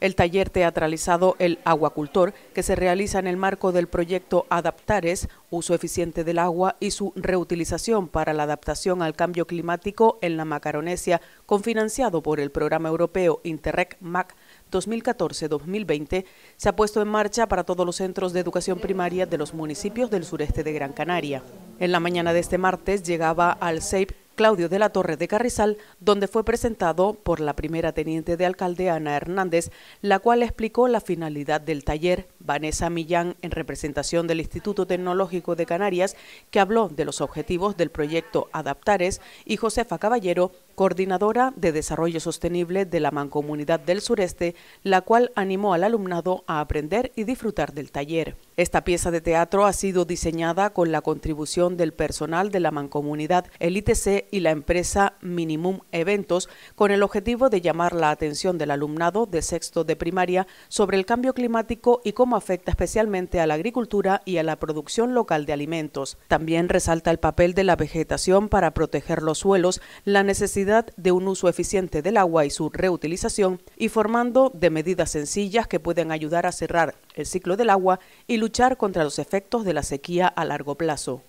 El taller teatralizado El Aguacultor, que se realiza en el marco del proyecto Adaptares, uso eficiente del agua y su reutilización para la adaptación al cambio climático en la Macaronesia, confinanciado por el programa europeo Interreg MAC 2014-2020, se ha puesto en marcha para todos los centros de educación primaria de los municipios del sureste de Gran Canaria. En la mañana de este martes llegaba al SEIP Claudio de la Torre de Carrizal, donde fue presentado por la primera teniente de alcalde Ana Hernández, la cual explicó la finalidad del taller. Vanessa Millán, en representación del Instituto Tecnológico de Canarias, que habló de los objetivos del proyecto Adaptares, y Josefa Caballero, coordinadora de Desarrollo Sostenible de la Mancomunidad del Sureste, la cual animó al alumnado a aprender y disfrutar del taller. Esta pieza de teatro ha sido diseñada con la contribución del personal de la Mancomunidad, el ITC y la empresa Minimum Eventos, con el objetivo de llamar la atención del alumnado de sexto de primaria sobre el cambio climático y cómo afecta especialmente a la agricultura y a la producción local de alimentos. También resalta el papel de la vegetación para proteger los suelos, la necesidad de un uso eficiente del agua y su reutilización, y formando de medidas sencillas que pueden ayudar a cerrar el ciclo del agua y luchar contra los efectos de la sequía a largo plazo.